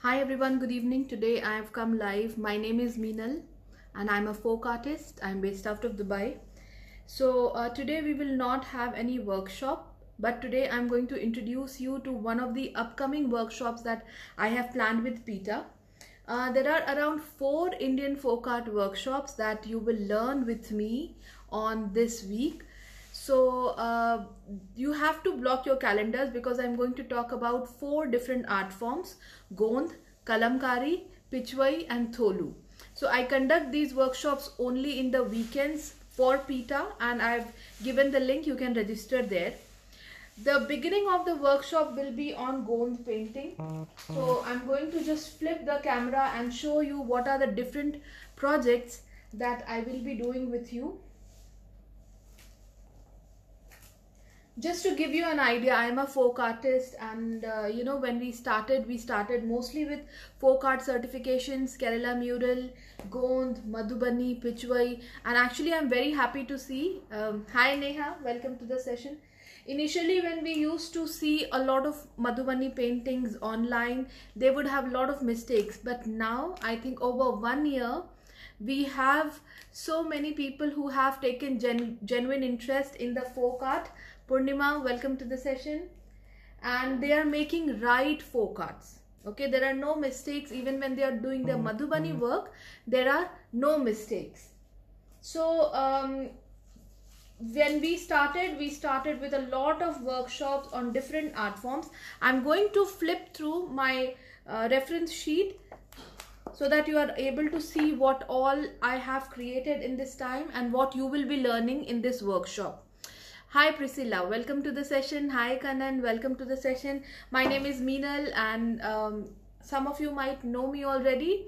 Hi everyone, good evening. Today I have come live. My name is Meenal and I'm a folk artist. I'm based out of Dubai. So uh, today we will not have any workshop but today I'm going to introduce you to one of the upcoming workshops that I have planned with Peter. Uh, there are around four Indian folk art workshops that you will learn with me on this week so uh, you have to block your calendars because i'm going to talk about four different art forms gond kalamkari pichwai and tholu so i conduct these workshops only in the weekends for pita and i've given the link you can register there the beginning of the workshop will be on gond painting so i'm going to just flip the camera and show you what are the different projects that i will be doing with you just to give you an idea i'm a folk artist and uh, you know when we started we started mostly with folk art certifications kerala mural gond madhubani pichwai and actually i'm very happy to see um, hi neha welcome to the session initially when we used to see a lot of madhubani paintings online they would have a lot of mistakes but now i think over one year we have so many people who have taken gen genuine interest in the folk art Purnima, welcome to the session. And they are making right cards. Okay, there are no mistakes even when they are doing their mm-hmm. Madhubani mm-hmm. work, there are no mistakes. So, um, when we started we started with a lot of workshops on different art forms i'm going to flip through my uh, reference sheet so that you are able to see what all i have created in this time and what you will be learning in this workshop Hi Priscilla, welcome to the session. Hi Kanan, welcome to the session. My name is Meenal and um, some of you might know me already.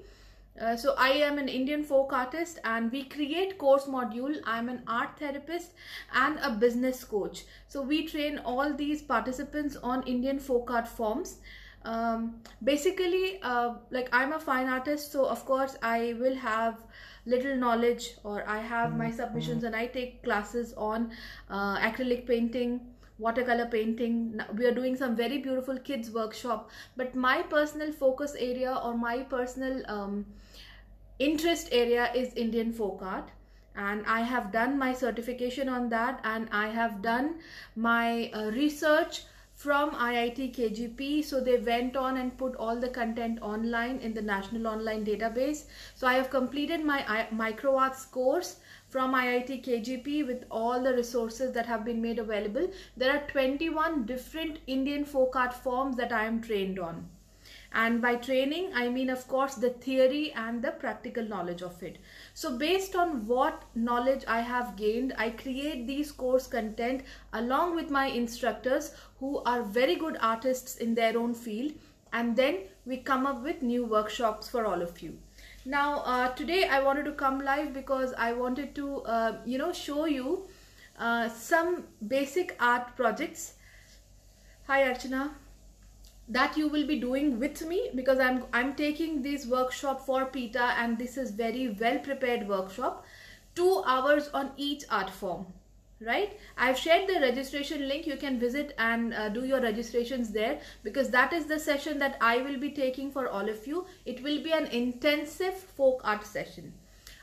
Uh, so I am an Indian folk artist and we create course module. I'm an art therapist and a business coach. So we train all these participants on Indian folk art forms. Um, basically, uh, like I'm a fine artist, so of course I will have little knowledge or I have my hmm, submissions hmm. and I take classes on uh, acrylic painting watercolor painting we are doing some very beautiful kids workshop but my personal focus area or my personal um, interest area is indian folk art and i have done my certification on that and i have done my uh, research from IIT KGP. So they went on and put all the content online in the National Online Database. So I have completed my I arts course from IIT KGP with all the resources that have been made available. There are 21 different Indian folk art forms that I am trained on. And by training, I mean, of course, the theory and the practical knowledge of it. So based on what knowledge I have gained, I create these course content along with my instructors who are very good artists in their own field and then we come up with new workshops for all of you now uh, today i wanted to come live because i wanted to uh, you know show you uh, some basic art projects hi archana that you will be doing with me because I'm I'm taking this workshop for PETA and this is very well prepared workshop. Two hours on each art form, right? I've shared the registration link. You can visit and uh, do your registrations there because that is the session that I will be taking for all of you. It will be an intensive folk art session.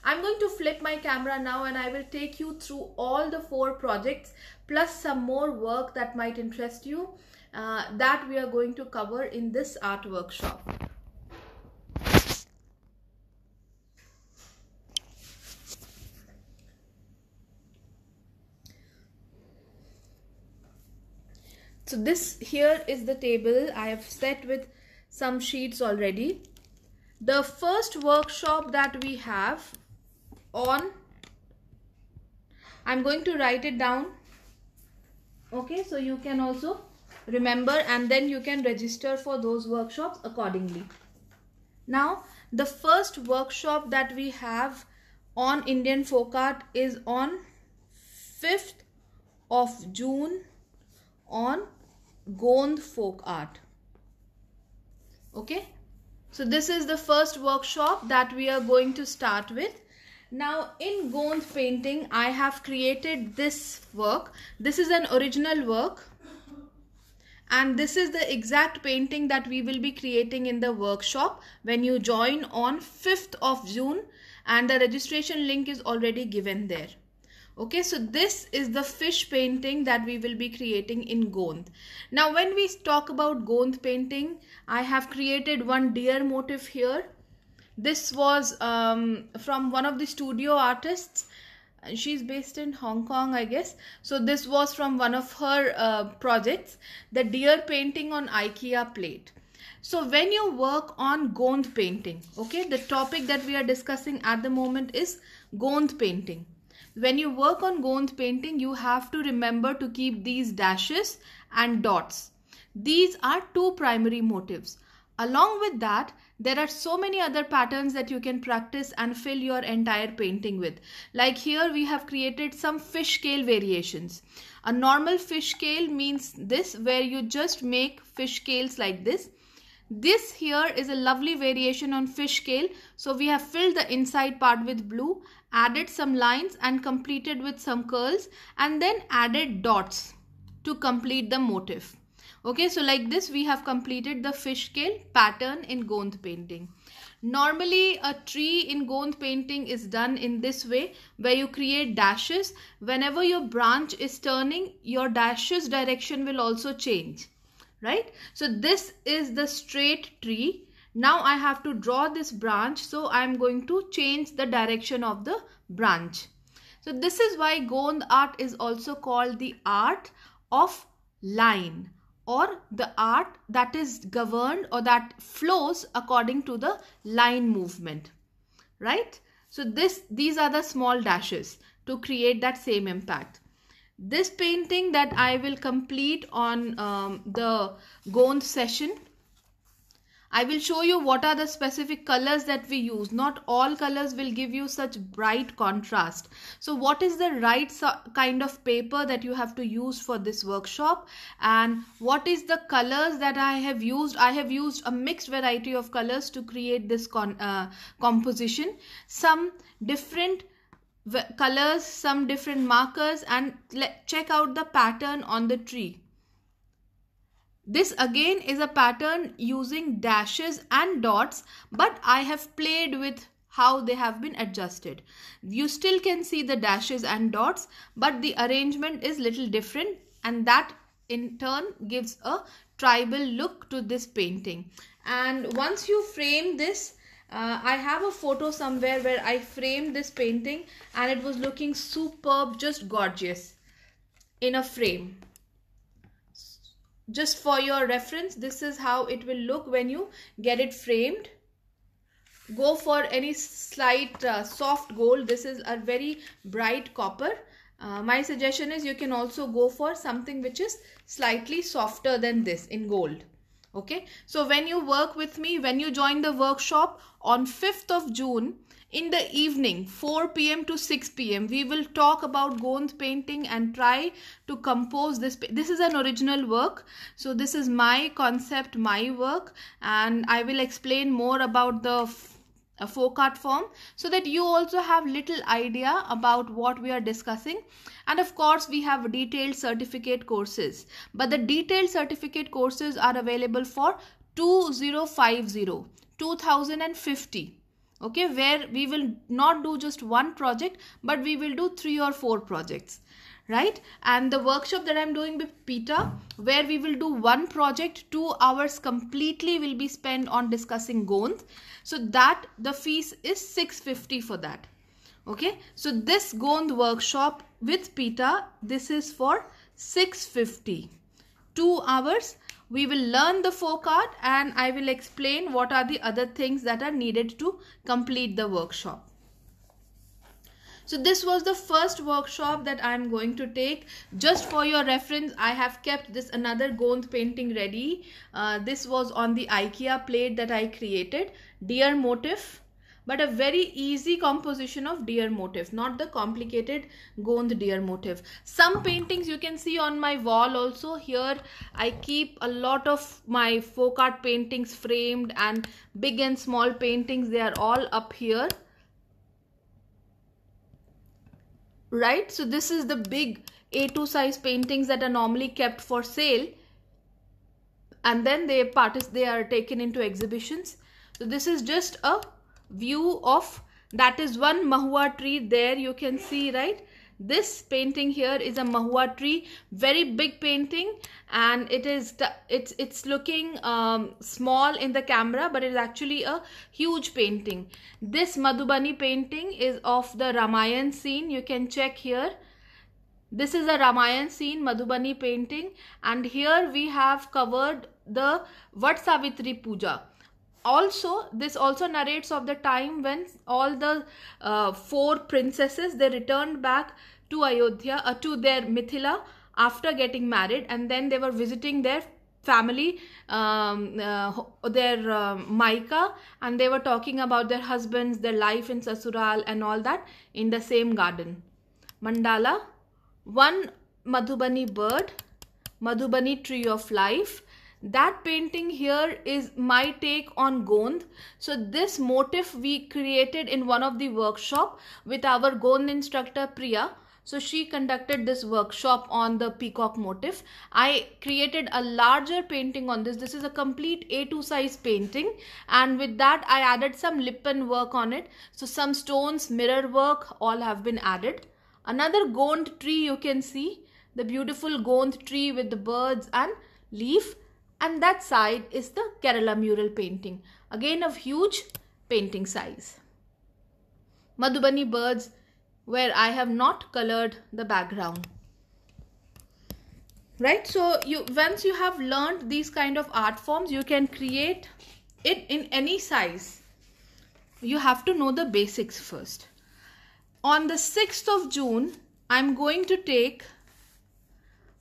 I'm going to flip my camera now and I will take you through all the four projects plus some more work that might interest you uh, that we are going to cover in this art workshop. So this here is the table I have set with some sheets already. The first workshop that we have on I'm going to write it down okay so you can also remember and then you can register for those workshops accordingly now the first workshop that we have on Indian folk art is on 5th of June on Gond folk art okay so this is the first workshop that we are going to start with now in Gond painting, I have created this work. This is an original work and this is the exact painting that we will be creating in the workshop when you join on 5th of June and the registration link is already given there. Okay, so this is the fish painting that we will be creating in Gond. Now when we talk about Gond painting, I have created one deer motif here this was um, from one of the studio artists. She's based in Hong Kong, I guess. So this was from one of her uh, projects, the deer painting on IKEA plate. So when you work on Gond painting, okay, the topic that we are discussing at the moment is Gond painting. When you work on Gond painting, you have to remember to keep these dashes and dots. These are two primary motives. Along with that, there are so many other patterns that you can practice and fill your entire painting with. Like here we have created some fish scale variations. A normal fish scale means this where you just make fish scales like this. This here is a lovely variation on fish scale. So we have filled the inside part with blue, added some lines and completed with some curls and then added dots to complete the motif. Okay, so like this we have completed the fish scale pattern in Gond painting. Normally a tree in Gond painting is done in this way where you create dashes. Whenever your branch is turning, your dashes direction will also change. Right? So this is the straight tree now I have to draw this branch so I'm going to change the direction of the branch. So this is why Gond art is also called the art of line or the art that is governed or that flows according to the line movement right so this these are the small dashes to create that same impact this painting that i will complete on um, the gond session I will show you what are the specific colors that we use. Not all colors will give you such bright contrast. So what is the right kind of paper that you have to use for this workshop and what is the colors that I have used. I have used a mixed variety of colors to create this uh, composition. Some different colors, some different markers and check out the pattern on the tree. This again is a pattern using dashes and dots but I have played with how they have been adjusted. You still can see the dashes and dots but the arrangement is little different and that in turn gives a tribal look to this painting. And once you frame this, uh, I have a photo somewhere where I framed this painting and it was looking superb, just gorgeous in a frame just for your reference this is how it will look when you get it framed go for any slight uh, soft gold this is a very bright copper uh, my suggestion is you can also go for something which is slightly softer than this in gold okay so when you work with me when you join the workshop on 5th of june in the evening 4 p.m. to 6 p.m. we will talk about Gon's painting and try to compose this this is an original work so this is my concept my work and I will explain more about the a folk art form so that you also have little idea about what we are discussing and of course we have detailed certificate courses but the detailed certificate courses are available for 2050 2050 okay where we will not do just one project but we will do three or four projects right and the workshop that i'm doing with peter where we will do one project two hours completely will be spent on discussing gond so that the fees is 650 for that okay so this gond workshop with peter this is for 650 two hours we will learn the four-card and I will explain what are the other things that are needed to complete the workshop. So this was the first workshop that I'm going to take. Just for your reference, I have kept this another Gond painting ready. Uh, this was on the IKEA plate that I created. Dear Motif but a very easy composition of deer motif not the complicated gond deer motif some paintings you can see on my wall also here i keep a lot of my folk art paintings framed and big and small paintings they are all up here right so this is the big a2 size paintings that are normally kept for sale and then they they are taken into exhibitions so this is just a view of that is one mahua tree there you can see right this painting here is a mahua tree very big painting and it is it's it's looking um, small in the camera but it is actually a huge painting this madhubani painting is of the ramayan scene you can check here this is a ramayan scene madhubani painting and here we have covered the vat savitri puja also this also narrates of the time when all the uh, four princesses they returned back to ayodhya uh, to their mithila after getting married and then they were visiting their family um, uh, their uh, maika and they were talking about their husbands their life in sasural and all that in the same garden mandala one madhubani bird madhubani tree of life that painting here is my take on Gond. So this motif we created in one of the workshop with our Gond instructor Priya. So she conducted this workshop on the peacock motif. I created a larger painting on this. This is a complete A2 size painting. And with that, I added some lippen work on it. So some stones, mirror work, all have been added. Another gond tree you can see. The beautiful gond tree with the birds and leaf and that side is the Kerala mural painting. Again of huge painting size. Madhubani birds where I have not colored the background. Right, so you once you have learned these kind of art forms, you can create it in any size. You have to know the basics first. On the 6th of June, I'm going to take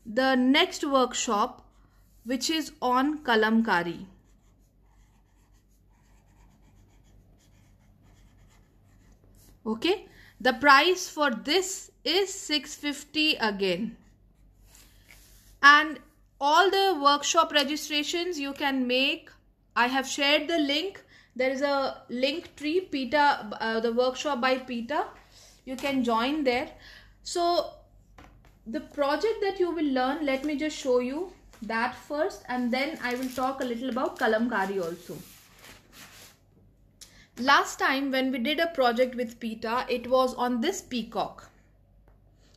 the next workshop which is on Kalamkari. Okay, the price for this is 650 again. And all the workshop registrations you can make. I have shared the link. There is a link tree, Peter. uh, the workshop by Peter, You can join there. So the project that you will learn, let me just show you that first and then I will talk a little about kalamkari also. Last time when we did a project with Pita, it was on this peacock.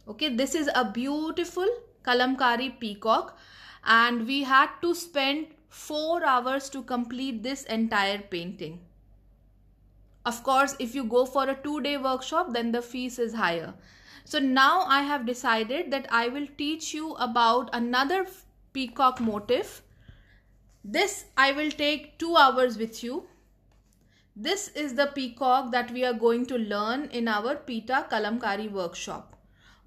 Okay, this is a beautiful kalamkari peacock and we had to spend 4 hours to complete this entire painting. Of course, if you go for a 2-day workshop, then the fees is higher. So now I have decided that I will teach you about another peacock motif. This I will take 2 hours with you. This is the peacock that we are going to learn in our Pita Kalamkari workshop.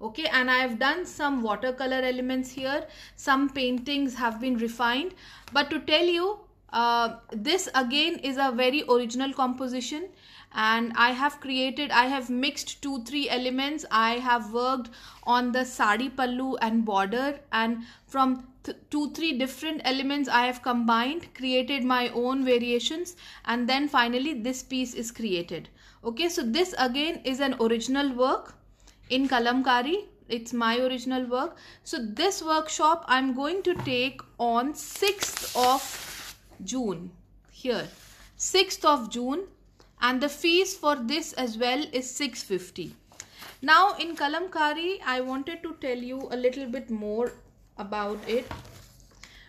Okay, and I have done some watercolor elements here. Some paintings have been refined. But to tell you, uh, this again is a very original composition and I have created, I have mixed two, three elements. I have worked on the sari pallu and border and from th two, three different elements I have combined, created my own variations and then finally this piece is created. Okay, so this again is an original work in Kalamkari. It's my original work. So this workshop I'm going to take on 6th of June. Here, 6th of June and the fees for this as well is 650. Now in Kalamkari, I wanted to tell you a little bit more about it.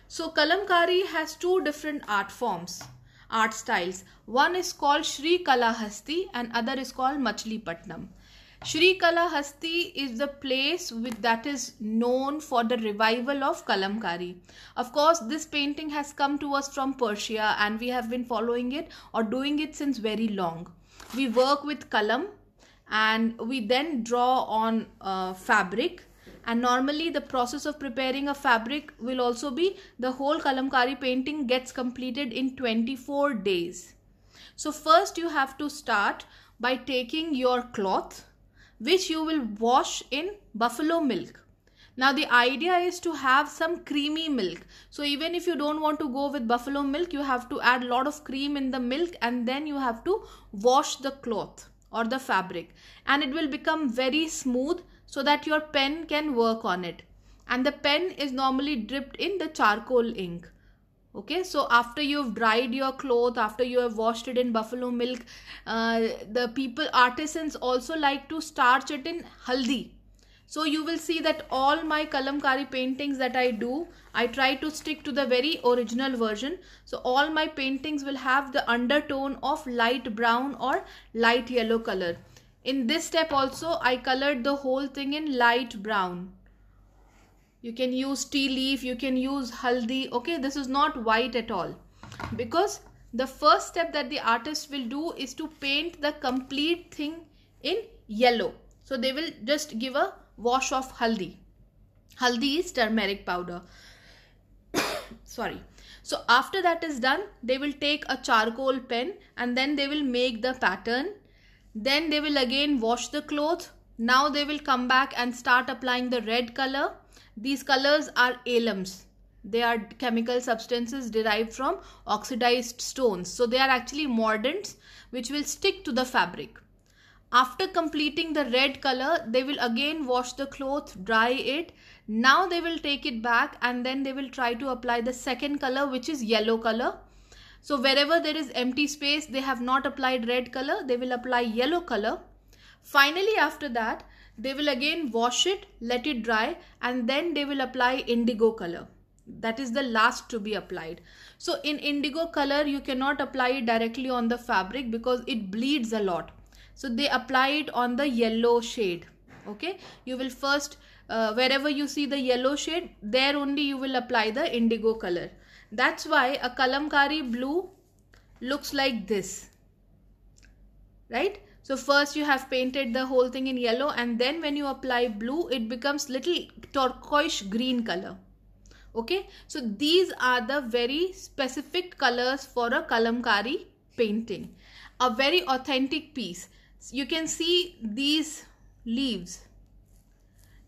So Kalamkari has two different art forms, art styles. One is called Sri Kalahasti and other is called Patnam. Shri Kalahasti is the place that is known for the revival of Kalamkari. Of course, this painting has come to us from Persia and we have been following it or doing it since very long. We work with kalam and we then draw on uh, fabric and normally the process of preparing a fabric will also be the whole kalamkari painting gets completed in 24 days so first you have to start by taking your cloth which you will wash in buffalo milk. Now the idea is to have some creamy milk. So even if you don't want to go with buffalo milk, you have to add a lot of cream in the milk and then you have to wash the cloth or the fabric and it will become very smooth so that your pen can work on it. And the pen is normally dipped in the charcoal ink okay so after you've dried your cloth after you have washed it in buffalo milk uh, the people artisans also like to starch it in haldi so you will see that all my kalamkari paintings that i do i try to stick to the very original version so all my paintings will have the undertone of light brown or light yellow color in this step also i colored the whole thing in light brown you can use tea leaf you can use haldi okay this is not white at all because the first step that the artist will do is to paint the complete thing in yellow so they will just give a wash of haldi haldi is turmeric powder sorry so after that is done they will take a charcoal pen and then they will make the pattern then they will again wash the cloth now they will come back and start applying the red color these colors are alums. They are chemical substances derived from oxidized stones. So they are actually mordants which will stick to the fabric. After completing the red color, they will again wash the cloth, dry it. Now they will take it back and then they will try to apply the second color which is yellow color. So wherever there is empty space, they have not applied red color, they will apply yellow color. Finally, after that, they will again wash it let it dry and then they will apply indigo color that is the last to be applied so in indigo color you cannot apply it directly on the fabric because it bleeds a lot so they apply it on the yellow shade okay you will first uh, wherever you see the yellow shade there only you will apply the indigo color that's why a kalamkari blue looks like this right so first you have painted the whole thing in yellow and then when you apply blue, it becomes little turquoise green color. Okay, so these are the very specific colors for a kalamkari painting. A very authentic piece. You can see these leaves.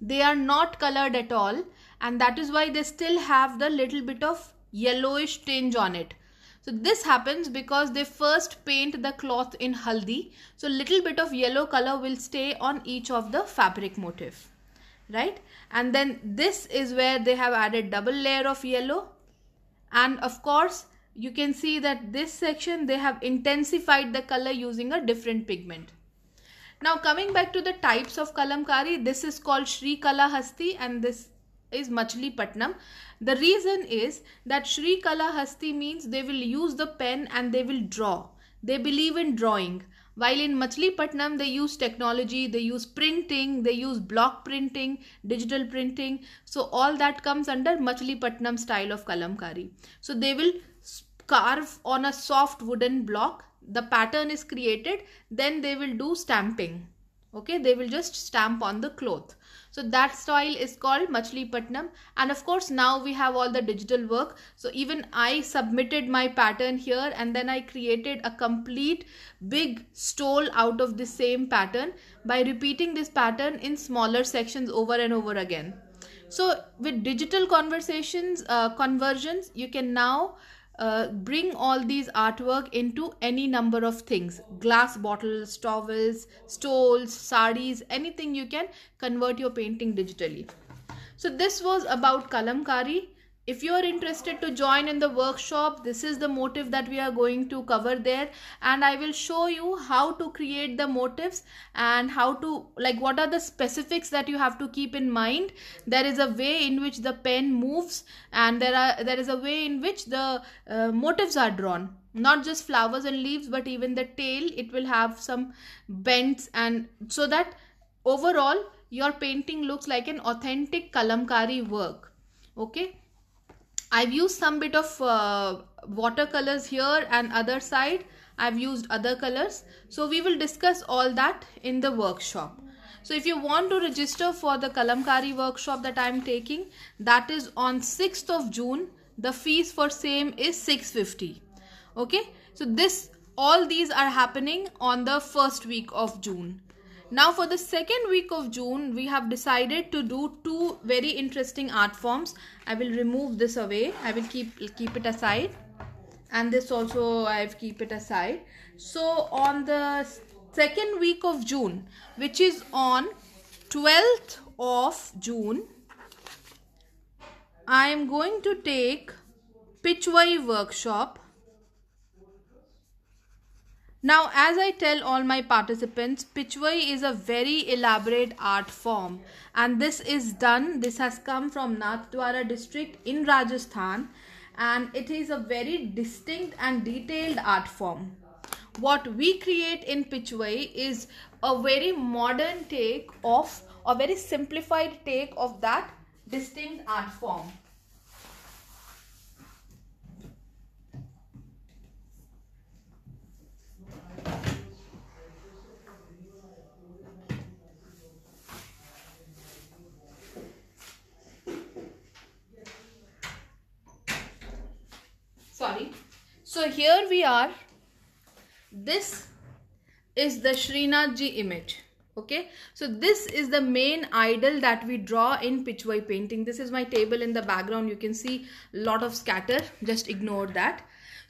They are not colored at all and that is why they still have the little bit of yellowish tinge on it. So this happens because they first paint the cloth in haldi. So little bit of yellow color will stay on each of the fabric motif. Right? And then this is where they have added double layer of yellow. And of course, you can see that this section they have intensified the color using a different pigment. Now coming back to the types of kalamkari, this is called Shri Hasti, and this is Patnam? The reason is that Shri Kalahasti means they will use the pen and they will draw. They believe in drawing. While in Patnam they use technology, they use printing, they use block printing, digital printing. So, all that comes under Patnam style of Kalamkari. So, they will carve on a soft wooden block. The pattern is created, then they will do stamping. Okay, they will just stamp on the cloth. So that soil is called Machilipatnam. And of course, now we have all the digital work. So even I submitted my pattern here and then I created a complete big stole out of the same pattern by repeating this pattern in smaller sections over and over again. So with digital conversations, uh, conversions, you can now uh, bring all these artwork into any number of things glass bottles towels stoles saris anything you can convert your painting digitally so this was about kalamkari if you are interested to join in the workshop this is the motive that we are going to cover there and i will show you how to create the motives and how to like what are the specifics that you have to keep in mind there is a way in which the pen moves and there are there is a way in which the uh, motives are drawn not just flowers and leaves but even the tail it will have some bends and so that overall your painting looks like an authentic kalamkari work okay I've used some bit of uh, watercolors here and other side. I've used other colors. So we will discuss all that in the workshop. So if you want to register for the Kalamkari workshop that I'm taking, that is on 6th of June. The fees for same is 650. Okay. So this, all these are happening on the first week of June. Now for the second week of June, we have decided to do two very interesting art forms. I will remove this away. I will keep keep it aside. And this also I've keep it aside. So on the second week of June, which is on 12th of June, I am going to take Pitchway workshop now, as I tell all my participants, Pichwai is a very elaborate art form, and this is done. This has come from Nathdwara district in Rajasthan, and it is a very distinct and detailed art form. What we create in Pichwai is a very modern take of a very simplified take of that distinct art form. So here we are. This is the Srinathji image. Okay, so this is the main idol that we draw in Pichwai painting. This is my table in the background. You can see a lot of scatter. Just ignore that.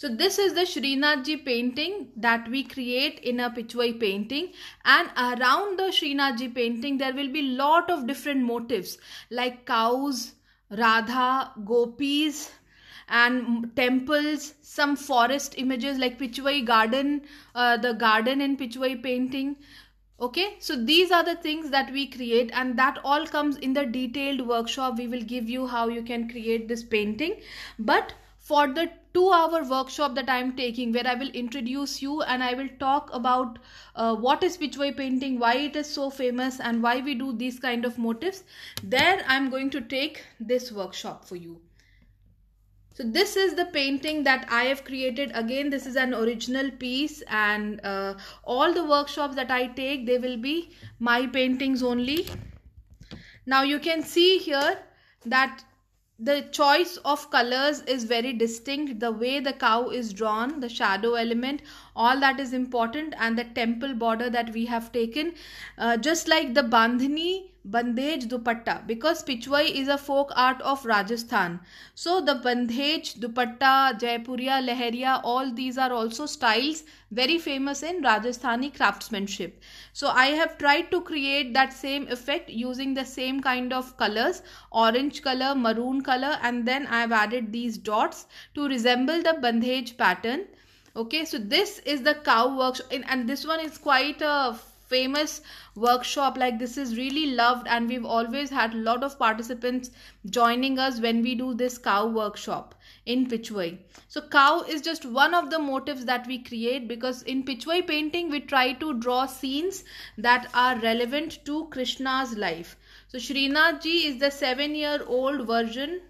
So this is the Srinathji painting that we create in a Pichwai painting and around the Srinathji painting there will be lot of different motifs like cows, Radha, gopis, and temples some forest images like pichwai garden uh, the garden in pichwai painting okay so these are the things that we create and that all comes in the detailed workshop we will give you how you can create this painting but for the two hour workshop that I am taking where I will introduce you and I will talk about uh, what is Pichwai painting, why it is so famous and why we do these kind of motifs. There I am going to take this workshop for you. So this is the painting that I have created. Again, this is an original piece and uh, all the workshops that I take, they will be my paintings only. Now you can see here that the choice of colors is very distinct. The way the cow is drawn, the shadow element, all that is important and the temple border that we have taken. Uh, just like the bandhani, bandhej dupatta because pichwai is a folk art of Rajasthan. So the bandhej dupatta, Jaipuria, Leheria, all these are also styles very famous in Rajasthani craftsmanship. So I have tried to create that same effect using the same kind of colors, orange color, maroon color and then I have added these dots to resemble the bandhej pattern. Okay, so this is the cow workshop and, and this one is quite a famous workshop like this is really loved and we've always had a lot of participants joining us when we do this cow workshop in Pichwai. So cow is just one of the motifs that we create because in Pichwai painting we try to draw scenes that are relevant to Krishna's life. So Srinath ji is the seven year old version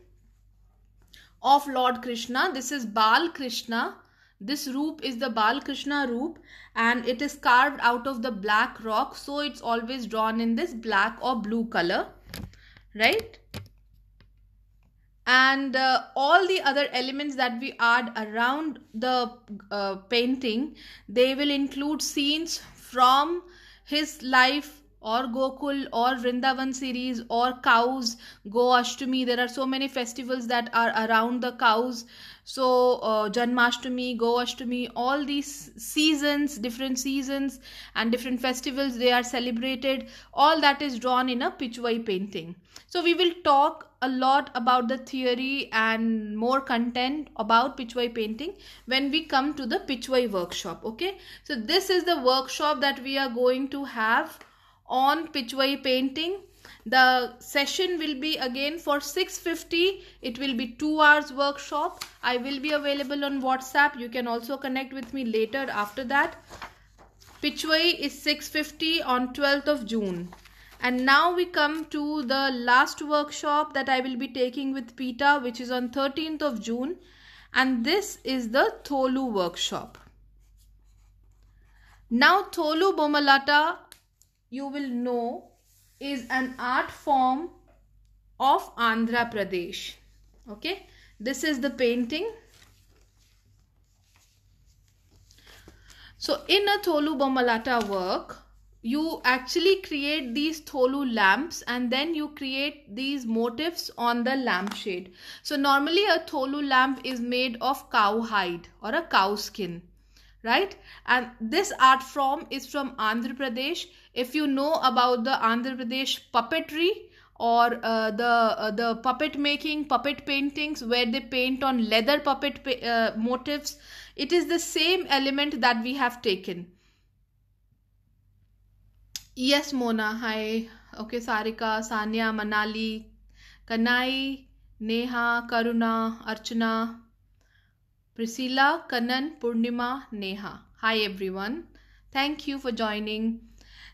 of Lord Krishna. This is Bal Krishna this roop is the Krishna roop and it is carved out of the black rock. So it's always drawn in this black or blue color. Right? And uh, all the other elements that we add around the uh, painting, they will include scenes from his life or Gokul or Vrindavan series or cows, Go Ashtami. There are so many festivals that are around the cows so uh, Janmashtami, Govashtami, all these seasons, different seasons and different festivals they are celebrated. All that is drawn in a Pichwai painting. So we will talk a lot about the theory and more content about Pichwai painting when we come to the Pichwai workshop. Okay, so this is the workshop that we are going to have on Pichwai painting the session will be again for 6.50 it will be two hours workshop i will be available on whatsapp you can also connect with me later after that Pitchway is 6.50 on 12th of June. And now we come to the last workshop that I will be taking with Pita which is on 13th of June. And this is the Tholu workshop. Now Tholu Bomalata you will know is an art form of Andhra Pradesh. Okay, this is the painting. So in a Tholu Bomalata work, you actually create these Tholu lamps and then you create these motifs on the lampshade. So normally a Tholu lamp is made of cow hide or a cow skin right and this art form is from andhra pradesh if you know about the andhra pradesh puppetry or uh, the uh, the puppet making puppet paintings where they paint on leather puppet pa uh, motifs it is the same element that we have taken yes mona hi okay sarika sanya manali kanai neha karuna archana Priscilla, Kanan, Purnima, Neha. Hi everyone. Thank you for joining.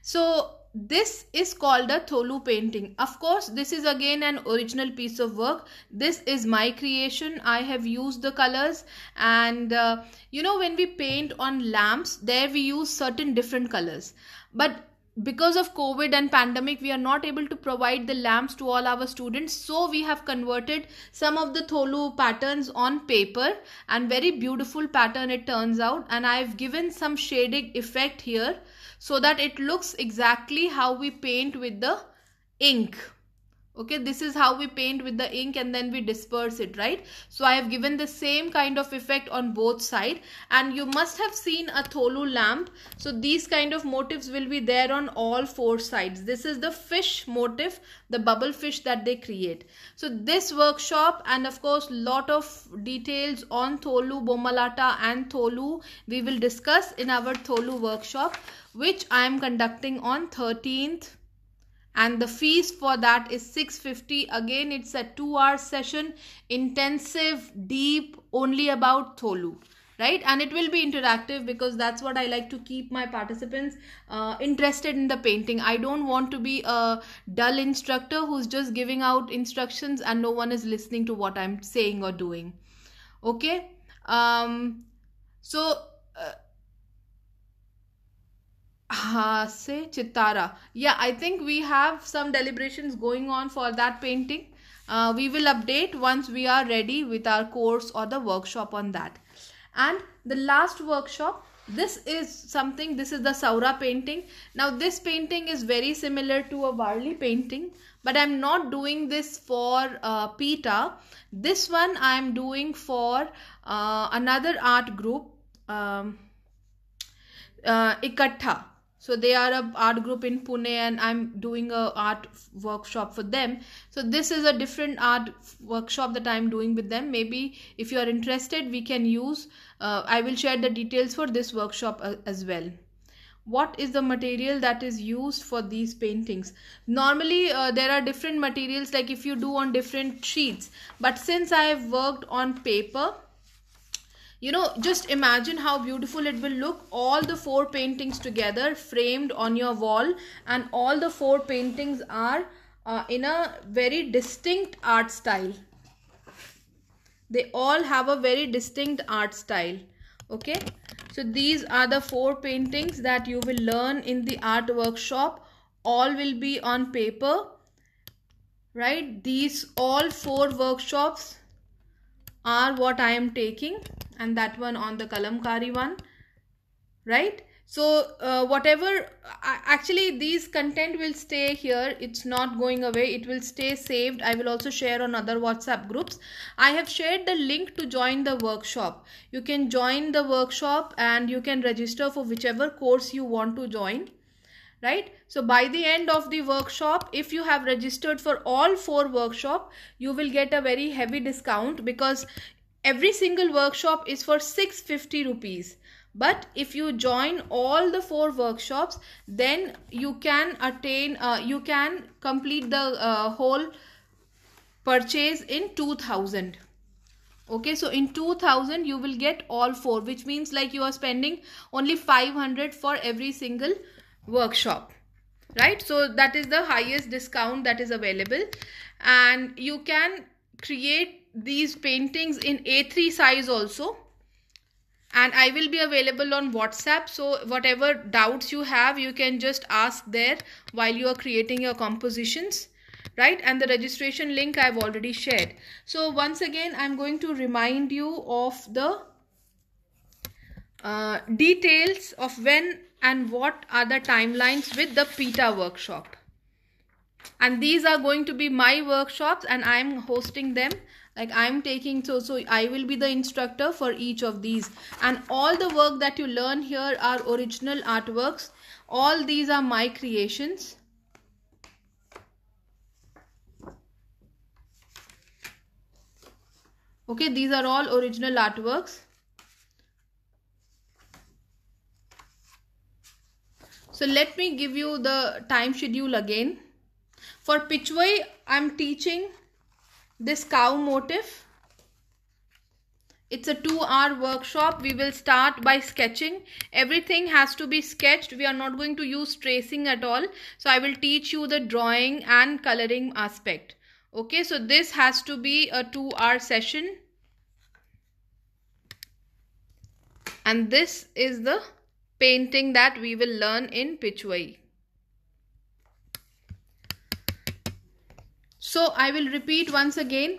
So this is called a Tholu painting. Of course, this is again an original piece of work. This is my creation. I have used the colors and uh, you know when we paint on lamps, there we use certain different colors. But because of covid and pandemic we are not able to provide the lamps to all our students so we have converted some of the tholu patterns on paper and very beautiful pattern it turns out and i've given some shading effect here so that it looks exactly how we paint with the ink okay this is how we paint with the ink and then we disperse it right so i have given the same kind of effect on both side and you must have seen a tholu lamp so these kind of motifs will be there on all four sides this is the fish motif the bubble fish that they create so this workshop and of course lot of details on tholu bomalata and tholu we will discuss in our tholu workshop which i am conducting on 13th and the fees for that is 650 again it's a 2 hour session intensive deep only about tholu right and it will be interactive because that's what i like to keep my participants uh, interested in the painting i don't want to be a dull instructor who's just giving out instructions and no one is listening to what i'm saying or doing okay um so uh, uh, say Chitara. Yeah, I think we have some deliberations going on for that painting. Uh, we will update once we are ready with our course or the workshop on that. And the last workshop, this is something, this is the Saura painting. Now this painting is very similar to a Varli painting, but I'm not doing this for uh, Pita. This one I'm doing for uh, another art group, um, uh, so they are a art group in pune and i'm doing a art workshop for them so this is a different art workshop that i'm doing with them maybe if you are interested we can use uh, i will share the details for this workshop uh, as well what is the material that is used for these paintings normally uh, there are different materials like if you do on different sheets but since i have worked on paper you know just imagine how beautiful it will look all the four paintings together framed on your wall and all the four paintings are uh, in a very distinct art style they all have a very distinct art style okay so these are the four paintings that you will learn in the art workshop all will be on paper right these all four workshops are what i am taking and that one on the kalamkari one right so uh, whatever actually these content will stay here it's not going away it will stay saved i will also share on other whatsapp groups i have shared the link to join the workshop you can join the workshop and you can register for whichever course you want to join right so by the end of the workshop if you have registered for all four workshop you will get a very heavy discount because every single workshop is for 650 rupees but if you join all the four workshops then you can attain uh, you can complete the uh, whole purchase in 2000 okay so in 2000 you will get all four which means like you are spending only 500 for every single workshop right so that is the highest discount that is available and you can create these paintings in A3 size also and I will be available on WhatsApp so whatever doubts you have you can just ask there while you are creating your compositions right and the registration link I've already shared so once again I'm going to remind you of the uh, details of when and what are the timelines with the PETA workshop and these are going to be my workshops and I am hosting them like i'm taking so so i will be the instructor for each of these and all the work that you learn here are original artworks all these are my creations okay these are all original artworks so let me give you the time schedule again for Pitchway, I'm teaching this cow motif. It's a two hour workshop. We will start by sketching. Everything has to be sketched. We are not going to use tracing at all. So I will teach you the drawing and coloring aspect. Okay, so this has to be a two hour session. And this is the painting that we will learn in Pichwai. So I will repeat once again.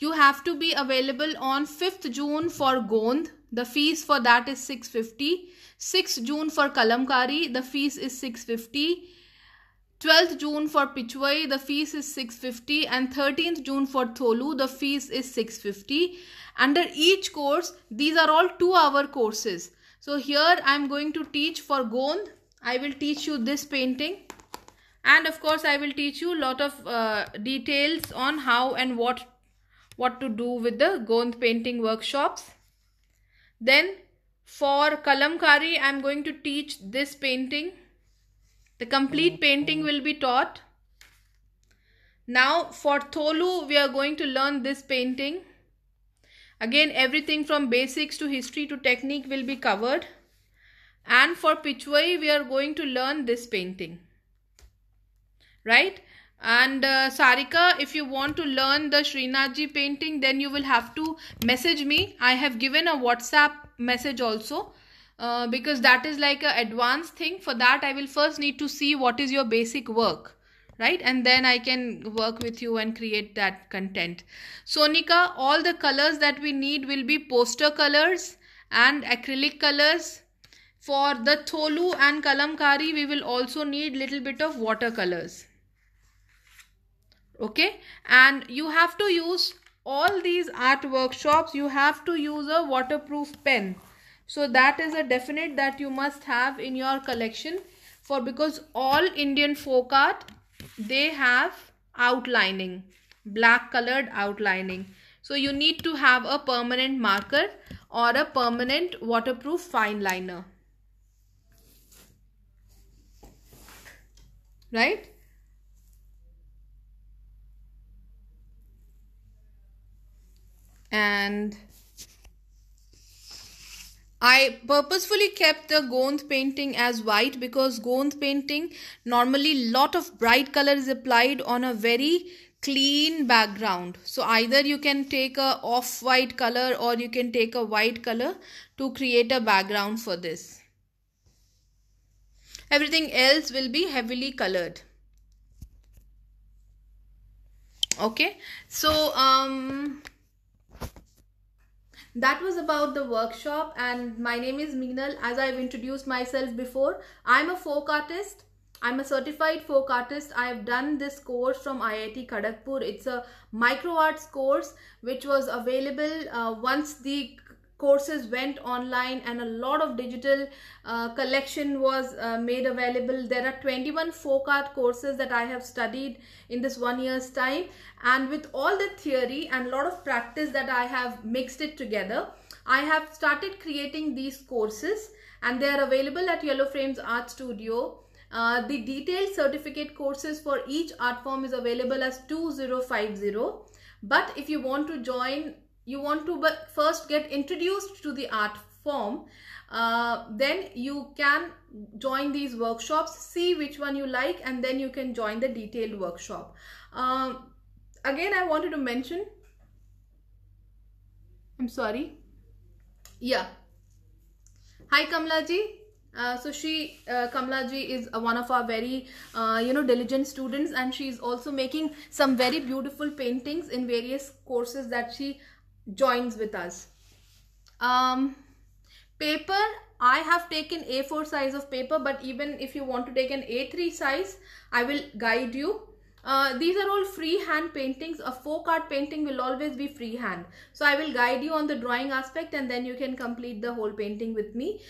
You have to be available on 5th June for Gond. The fees for that is 650. 6th June for Kalamkari. The fees is 650. 12th June for Pichwai, the fees is 650 and 13th June for Tholu, the fees is 650. Under each course, these are all 2 hour courses. So here I am going to teach for Gond. I will teach you this painting and of course i will teach you a lot of uh, details on how and what what to do with the gond painting workshops then for kalamkari i'm going to teach this painting the complete painting will be taught now for tholu we are going to learn this painting again everything from basics to history to technique will be covered and for pichwai we are going to learn this painting right and uh, Sarika, if you want to learn the Srinathji painting, then you will have to message me. I have given a WhatsApp message also uh, because that is like a advanced thing. For that, I will first need to see what is your basic work, right? And then I can work with you and create that content. Sonika, all the colors that we need will be poster colors and acrylic colors. For the Tholu and Kalamkari, we will also need little bit of watercolors okay and you have to use all these art workshops you have to use a waterproof pen so that is a definite that you must have in your collection for because all indian folk art they have outlining black colored outlining so you need to have a permanent marker or a permanent waterproof fine liner right and I purposefully kept the Gond painting as white because Gond painting normally lot of bright color is applied on a very clean background. So either you can take a off white color or you can take a white color to create a background for this. Everything else will be heavily colored. Okay, so um, that was about the workshop and my name is Meenal. As I've introduced myself before, I'm a folk artist. I'm a certified folk artist. I have done this course from IIT Kharagpur. It's a micro arts course which was available uh, once the courses went online and a lot of digital uh, collection was uh, made available. There are 21 four-card courses that I have studied in this one year's time and with all the theory and a lot of practice that I have mixed it together, I have started creating these courses and they are available at Yellow Frames Art Studio. Uh, the detailed certificate courses for each art form is available as 2050 but if you want to join you want to first get introduced to the art form uh, then you can join these workshops see which one you like and then you can join the detailed workshop um, again i wanted to mention i'm sorry yeah hi kamla ji uh, so she uh, Kamla ji is uh, one of our very uh, you know diligent students and she is also making some very beautiful paintings in various courses that she joins with us. Um, paper, I have taken A4 size of paper but even if you want to take an A3 size, I will guide you. Uh, these are all freehand paintings. A four-card painting will always be freehand. So I will guide you on the drawing aspect and then you can complete the whole painting with me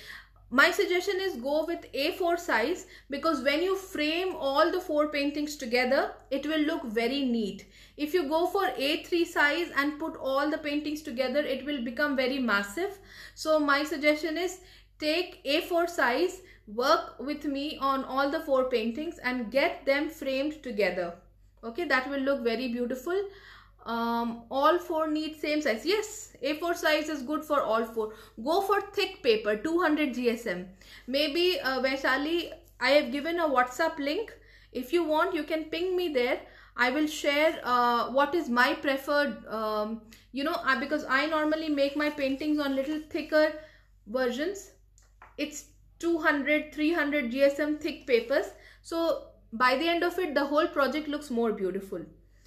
my suggestion is go with A4 size because when you frame all the four paintings together, it will look very neat. If you go for A3 size and put all the paintings together, it will become very massive. So my suggestion is take A4 size, work with me on all the four paintings and get them framed together. Okay, that will look very beautiful. Um, all four need same size. Yes, A4 size is good for all four. Go for thick paper, 200 GSM. Maybe uh, Vaishali, I have given a WhatsApp link. If you want, you can ping me there I will share uh, what is my preferred, um, you know, I, because I normally make my paintings on little thicker versions. It's 200, 300 GSM thick papers. So by the end of it, the whole project looks more beautiful.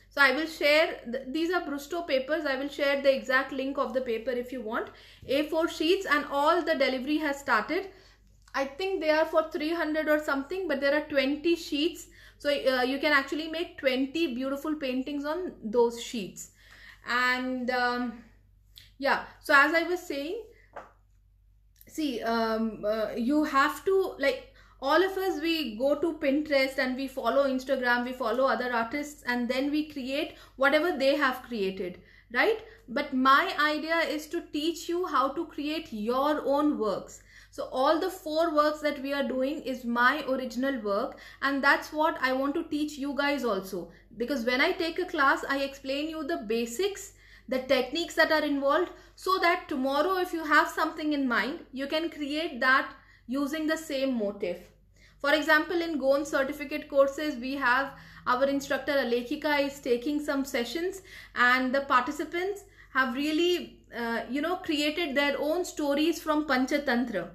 So I will share, th these are Brusto papers. I will share the exact link of the paper if you want. A4 sheets and all the delivery has started. I think they are for 300 or something, but there are 20 sheets so uh, you can actually make 20 beautiful paintings on those sheets. And um, yeah, so as I was saying, see, um, uh, you have to like all of us we go to pinterest and we follow instagram we follow other artists and then we create whatever they have created right but my idea is to teach you how to create your own works so all the four works that we are doing is my original work and that's what I want to teach you guys also. Because when I take a class, I explain you the basics, the techniques that are involved so that tomorrow if you have something in mind, you can create that using the same motif. For example, in GOM certificate courses, we have our instructor Alekika is taking some sessions and the participants have really, uh, you know, created their own stories from Panchatantra.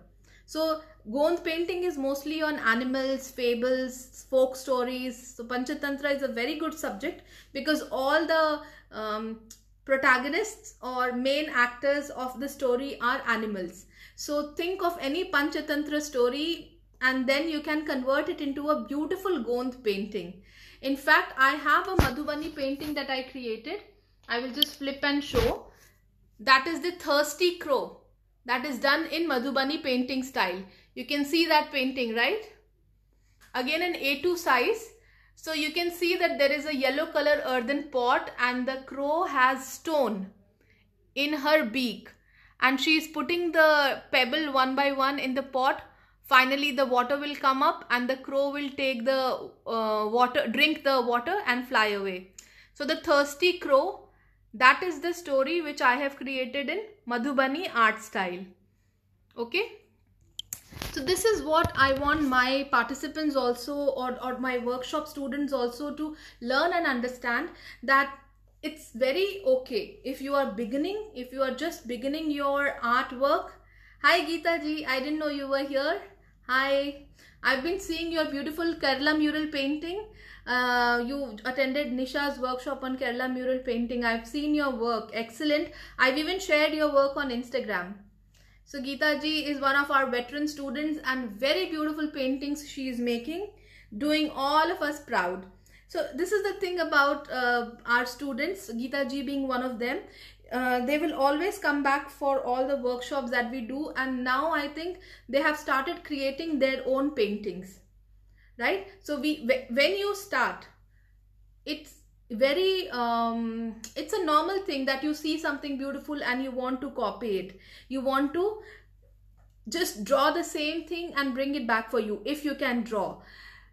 So Gond painting is mostly on animals, fables, folk stories. So Panchatantra is a very good subject because all the um, protagonists or main actors of the story are animals. So think of any Panchatantra story and then you can convert it into a beautiful Gond painting. In fact, I have a Madhubani painting that I created. I will just flip and show. That is the thirsty crow that is done in Madhubani painting style. You can see that painting, right? Again an A2 size. So you can see that there is a yellow color earthen pot and the crow has stone in her beak. And she is putting the pebble one by one in the pot. Finally, the water will come up and the crow will take the uh, water, drink the water and fly away. So the thirsty crow that is the story which I have created in Madhubani art style. Okay. So this is what I want my participants also or, or my workshop students also to learn and understand that it's very okay if you are beginning, if you are just beginning your artwork. Hi Geeta ji, I didn't know you were here. Hi, I've been seeing your beautiful Kerala mural painting. Uh, you attended Nisha's workshop on Kerala mural painting. I've seen your work. Excellent. I've even shared your work on Instagram. So Geeta ji is one of our veteran students and very beautiful paintings she is making, doing all of us proud. So this is the thing about uh, our students, Geeta ji being one of them. Uh, they will always come back for all the workshops that we do and now I think they have started creating their own paintings right? So we when you start, it's very um it's a normal thing that you see something beautiful and you want to copy it you want to just draw the same thing and bring it back for you if you can draw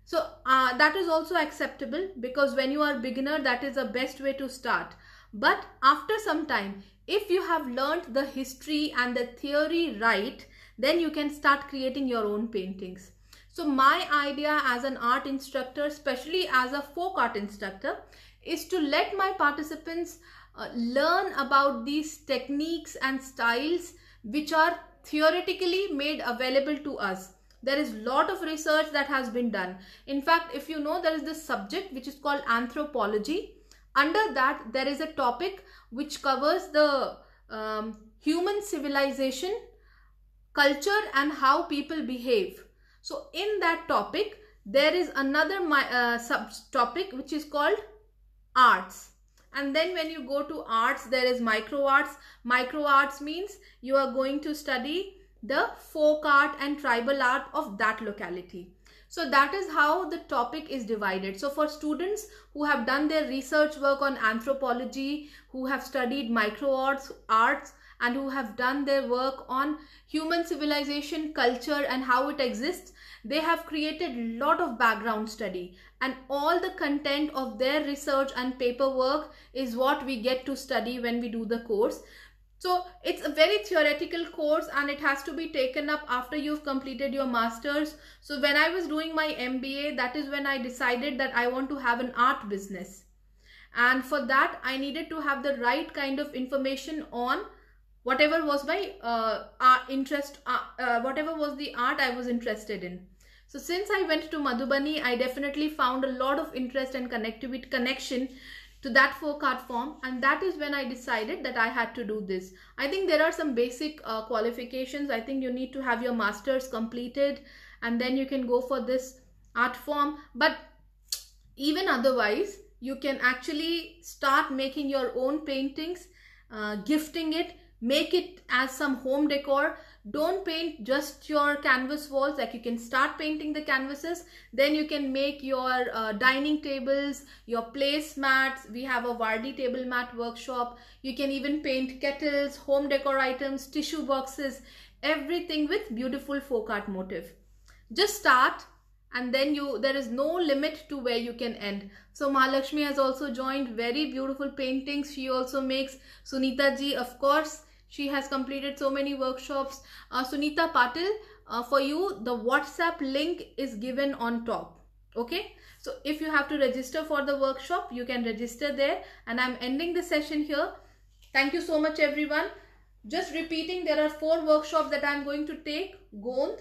so uh, that is also acceptable because when you are beginner that is the best way to start but after some time if you have learned the history and the theory right then you can start creating your own paintings so my idea as an art instructor, especially as a folk art instructor, is to let my participants uh, learn about these techniques and styles which are theoretically made available to us. There is lot of research that has been done. In fact, if you know, there is this subject which is called anthropology. Under that, there is a topic which covers the um, human civilization, culture and how people behave so in that topic, there is another uh, subtopic which is called arts. And then when you go to arts, there is micro arts. Micro arts means you are going to study the folk art and tribal art of that locality. So that is how the topic is divided. So for students who have done their research work on anthropology, who have studied micro arts, arts and who have done their work on human civilization, culture and how it exists, they have created lot of background study and all the content of their research and paperwork is what we get to study when we do the course. So it's a very theoretical course and it has to be taken up after you've completed your master's. So when I was doing my MBA, that is when I decided that I want to have an art business. And for that, I needed to have the right kind of information on whatever was my uh, art interest, uh, uh, whatever was the art I was interested in. So since I went to Madhubani, I definitely found a lot of interest and connectivity connection to that folk art form and that is when I decided that I had to do this. I think there are some basic uh, qualifications. I think you need to have your masters completed and then you can go for this art form. But even otherwise, you can actually start making your own paintings, uh, gifting it make it as some home decor don't paint just your canvas walls like you can start painting the canvases then you can make your uh, dining tables your place mats we have a vardi table mat workshop you can even paint kettles home decor items tissue boxes everything with beautiful folk art motif just start and then you there is no limit to where you can end so mahalakshmi has also joined very beautiful paintings she also makes sunita ji of course she has completed so many workshops. Uh, Sunita Patil, uh, for you, the WhatsApp link is given on top. Okay. So if you have to register for the workshop, you can register there. And I'm ending the session here. Thank you so much, everyone. Just repeating, there are four workshops that I'm going to take. Gond,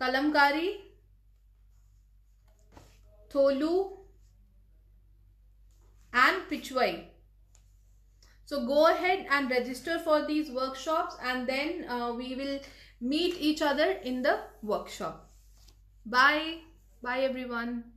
Kalamkari, Tholu, and Pichwai. So go ahead and register for these workshops and then uh, we will meet each other in the workshop. Bye. Bye everyone.